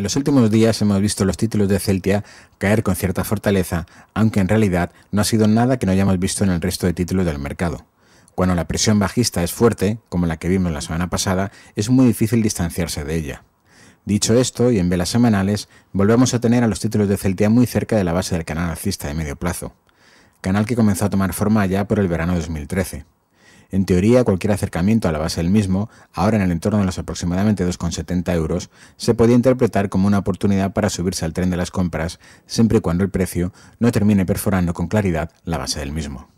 En los últimos días hemos visto los títulos de Celtia caer con cierta fortaleza, aunque en realidad no ha sido nada que no hayamos visto en el resto de títulos del mercado. Cuando la presión bajista es fuerte, como la que vimos la semana pasada, es muy difícil distanciarse de ella. Dicho esto, y en velas semanales, volvemos a tener a los títulos de Celtia muy cerca de la base del canal alcista de medio plazo, canal que comenzó a tomar forma ya por el verano de 2013. En teoría, cualquier acercamiento a la base del mismo, ahora en el entorno de los aproximadamente 2,70 euros, se podía interpretar como una oportunidad para subirse al tren de las compras, siempre y cuando el precio no termine perforando con claridad la base del mismo.